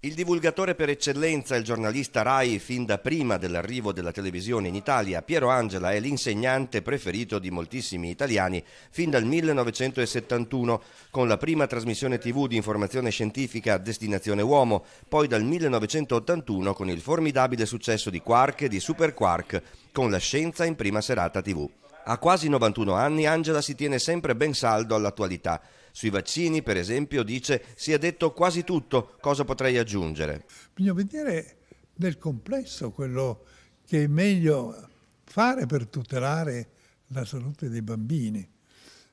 Il divulgatore per eccellenza, il giornalista Rai, fin da prima dell'arrivo della televisione in Italia, Piero Angela è l'insegnante preferito di moltissimi italiani fin dal 1971, con la prima trasmissione tv di informazione scientifica Destinazione Uomo, poi dal 1981 con il formidabile successo di Quark e di Super Quark, con la scienza in prima serata tv. A quasi 91 anni Angela si tiene sempre ben saldo all'attualità sui vaccini, per esempio, dice si è detto quasi tutto, cosa potrei aggiungere? Bisogna vedere nel complesso quello che è meglio fare per tutelare la salute dei bambini.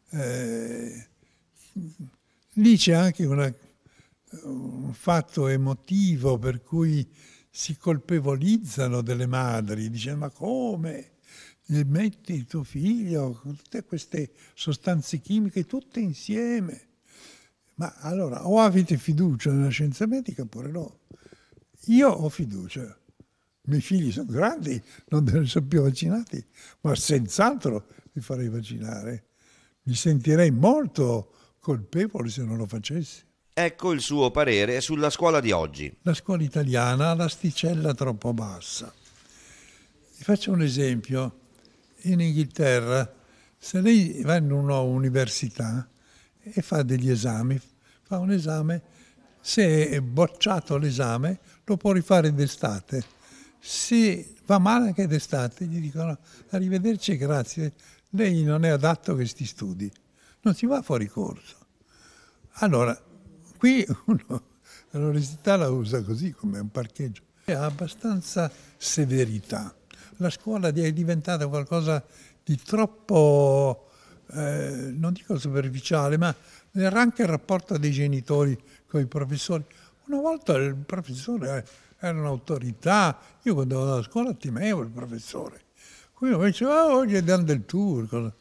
Eh, lì c'è anche una, un fatto emotivo per cui si colpevolizzano delle madri, dicendo ma come? gli metti tuo figlio, tutte queste sostanze chimiche tutte insieme. Ma allora o avete fiducia nella scienza medica oppure no. Io ho fiducia. I miei figli sono grandi, non sono più vaccinati, ma senz'altro li farei vaccinare. Mi sentirei molto colpevole se non lo facessi. Ecco il suo parere sulla scuola di oggi. La scuola italiana ha l'asticella troppo bassa. Vi faccio un esempio in Inghilterra, se lei va in un'università e fa degli esami, fa un esame, se è bocciato l'esame lo può rifare d'estate. Se va male anche d'estate gli dicono arrivederci e grazie, lei non è adatto a questi studi, non si va fuori corso. Allora, qui uno, l'università la usa così come un parcheggio, È abbastanza severità la scuola è diventata qualcosa di troppo, eh, non dico superficiale, ma anche il rapporto dei genitori con i professori. Una volta il professore era un'autorità, io quando andavo a scuola temevo il professore. Quindi mi diceva, oh, oggi è Dan del Tour. Cosa.